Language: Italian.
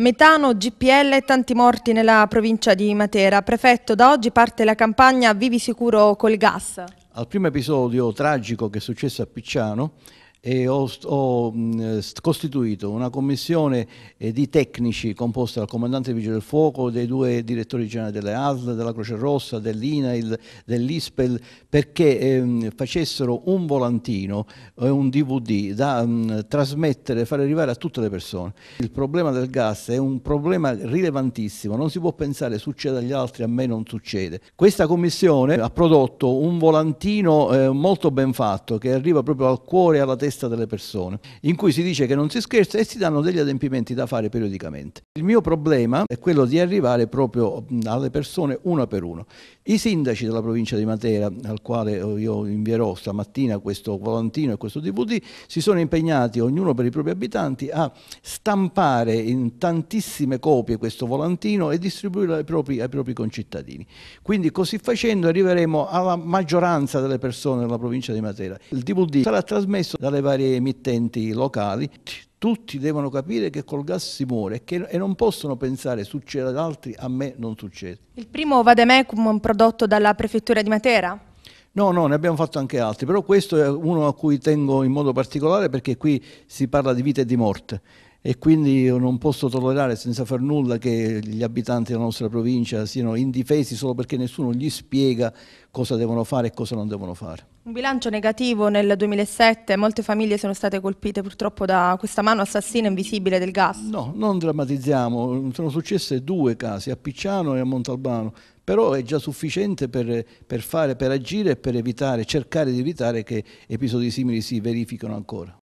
Metano, GPL, e tanti morti nella provincia di Matera. Prefetto, da oggi parte la campagna Vivi sicuro col gas. Al primo episodio tragico che è successo a Picciano e ho, ho costituito una commissione eh, di tecnici composta dal comandante Vigile del Fuoco, dei due direttori generali delle ASL, della Croce Rossa, dell'INAIL, dell'ISPEL, perché ehm, facessero un volantino e un DVD da mh, trasmettere, far arrivare a tutte le persone. Il problema del gas è un problema rilevantissimo, non si può pensare succede agli altri, a me non succede. Questa commissione ha prodotto un volantino eh, molto ben fatto che arriva proprio al cuore e alla testa testa delle persone, in cui si dice che non si scherza e si danno degli adempimenti da fare periodicamente. Il mio problema è quello di arrivare proprio alle persone uno per uno. I sindaci della provincia di Matera, al quale io invierò stamattina questo volantino e questo DVD, si sono impegnati, ognuno per i propri abitanti, a stampare in tantissime copie questo volantino e distribuirlo ai propri, ai propri concittadini. Quindi così facendo arriveremo alla maggioranza delle persone della provincia di Matera. Il DVD sarà trasmesso dalle varie emittenti locali, tutti devono capire che col gas si muore e, che, e non possono pensare succede ad altri, a me non succede. Il primo Vademecum prodotto dalla prefettura di Matera? No, no, ne abbiamo fatto anche altri, però questo è uno a cui tengo in modo particolare perché qui si parla di vita e di morte e quindi io non posso tollerare senza far nulla che gli abitanti della nostra provincia siano indifesi solo perché nessuno gli spiega cosa devono fare e cosa non devono fare. Un bilancio negativo nel 2007, molte famiglie sono state colpite purtroppo da questa mano assassina invisibile del gas. No, non drammatizziamo, sono successe due casi, a Picciano e a Montalbano, però è già sufficiente per, per, fare, per agire e per evitare, cercare di evitare che episodi simili si verifichino ancora.